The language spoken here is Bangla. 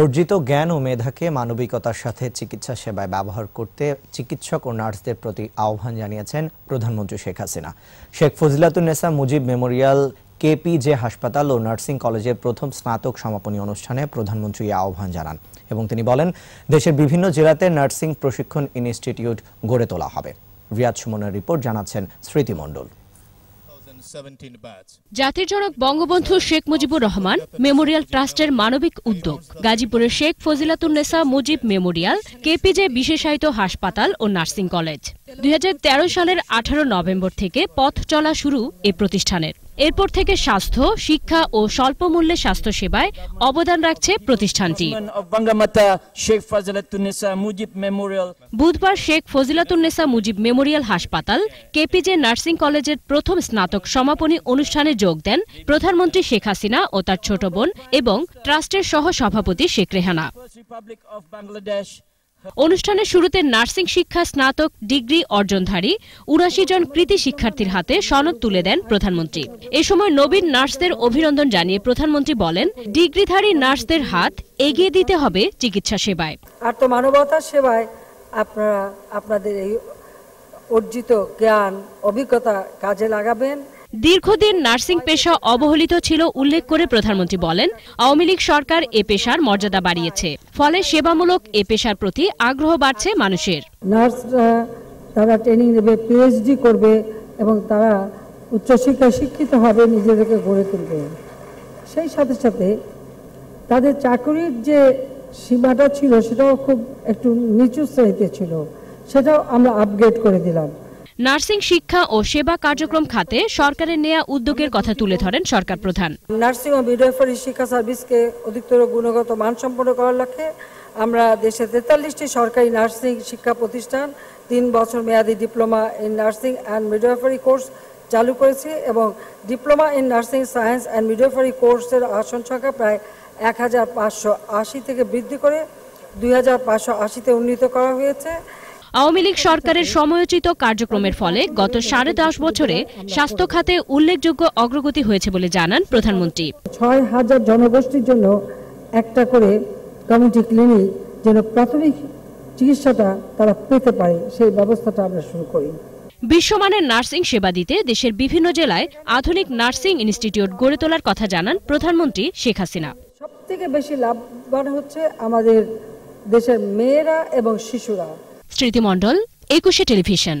অর্জিত জ্ঞান ও মেধাকে মানবিকতার সাথে চিকিৎসা সেবায় ব্যবহার করতে চিকিৎসক ও নার্সদের প্রতি আহ্বান জানিয়েছেন প্রধানমন্ত্রী শেখ হাসিনা শেখ ফজিলাতুন্নেসা মুজিব মেমোরিয়াল জে হাসপাতাল ও নার্সিং কলেজের প্রথম স্নাতক সমাপনী অনুষ্ঠানে প্রধানমন্ত্রী আহ্বান জানান এবং তিনি বলেন দেশের বিভিন্ন জেলাতে নার্সিং প্রশিক্ষণ ইনস্টিটিউট গড়ে তোলা হবে রিয়াজ সুমনের রিপোর্ট জানাচ্ছেন স্মৃতিমণ্ডল জাতির জনক বঙ্গবন্ধু শেখ মুজিবুর রহমান মেমোরিয়াল ট্রাস্টের মানবিক উদ্যোগ গাজীপুরের শেখ ফজিলাতুন্নেসা মুজিব মেমোরিয়াল কেপিজে বিশেষায়িত হাসপাতাল ও নার্সিং কলেজ দুই সালের আঠারো নভেম্বর থেকে পথ চলা শুরু এ প্রতিষ্ঠানের এরপর থেকে স্বাস্থ্য শিক্ষা ও স্বল্প মূল্যে স্বাস্থ্য সেবায় অবদান রাখছে প্রতিষ্ঠানটি বুধবার শেখ ফজিলাতুন্নেসা মুজিব মেমোরিয়াল হাসপাতাল কেপিজে নার্সিং কলেজের প্রথম স্নাতক সমাপনী অনুষ্ঠানে যোগ দেন প্রধানমন্ত্রী শেখ হাসিনা ও তার ছোট বোন এবং ট্রাস্টের সহ সভাপতি শেখ রেহানা অনুষ্ঠানের শুরুতে নার্সিং শিক্ষা স্নাতক ডিগ্রি অর্জনধারী উনাশি জন কৃতি শিক্ষার্থীর হাতে সনদ তুলে দেন প্রধানমন্ত্রী এ সময় নবীন নার্সদের অভিনন্দন জানিয়ে প্রধানমন্ত্রী বলেন ডিগ্রিধারী নার্সদের হাত এগিয়ে দিতে হবে চিকিৎসা সেবায় আর তো মানবতার সেবায় আপনারা আপনাদের এই অর্জিত জ্ঞান অভিজ্ঞতা কাজে লাগাবেন দীর্ঘদিন নার্সিং পেশা অবহেলিত ছিল উল্লেখ করে প্রধানমন্ত্রী বলেন আওয়ামী লীগ সরকার এ পেশার মর্যাদা বাড়িয়েছে ফলে সেবামূলক এ পেশার প্রতি আগ্রহ বাড়ছে মানুষের নার্সরা তারা ট্রেনিং নেবে পিএইচডি করবে এবং তারা উচ্চশিক্ষায় শিক্ষিত হবে নিজেদেরকে গড়ে তুলবে সেই সাথে সাথে তাদের চাকরির যে সীমাটা ছিল সেটাও খুব একটু নিচু শ্রেণীতে ছিল সেটাও আমরা আপগ্রেড করে দিলাম নার্সিং শিক্ষা ও সেবা কার্যক্রম খাতে সরকারের নেয়া উদ্যোগের কথা তুলে ধরেন সরকার প্রধান নার্সিং ও মিডওয়াইফারি শিক্ষা সার্ভিসকে অধিকতর গুণগত মান সম্পন্ন করার লক্ষ্যে আমরা দেশে তেতাল্লিশটি সরকারি নার্সিং শিক্ষা প্রতিষ্ঠান তিন বছর মেয়াদি diploma in nursing and midwifery course চালু করেছি এবং diploma in nursing science and midwifery কোর্সের আসন সংখ্যা প্রায় এক হাজার পাঁচশো আশি থেকে বৃদ্ধি করে দুই হাজার পাঁচশো আশিতে উন্নীত করা হয়েছে আওয়ামী লীগ সরকারের সময়োচিত কার্যক্রমের ফলে গত সাড়ে দশ বছরে স্বাস্থ্য খাতে উল্লেখযোগ্য অগ্রগতি হয়েছে বলে জানান প্রধানমন্ত্রী ছয় হাজার জনগোষ্ঠীর জন্য একটা করে কমিউনিটি ক্লিনিক যেন প্রাথমিক চিকিৎসাটা তারা পেতে পারে সেই ব্যবস্থাটা আমরা শুরু করি বিশ্বমানের নার্সিং সেবা দিতে দেশের বিভিন্ন জেলায় আধুনিক নার্সিং ইনস্টিটিউট গড়ে তোলার কথা জানান প্রধানমন্ত্রী শেখ হাসিনা সবথেকে বেশি লাভবান হচ্ছে আমাদের দেশের মেয়েরা এবং শিশুরা স্মৃতিমণ্ডল একুশে টেলিভিশন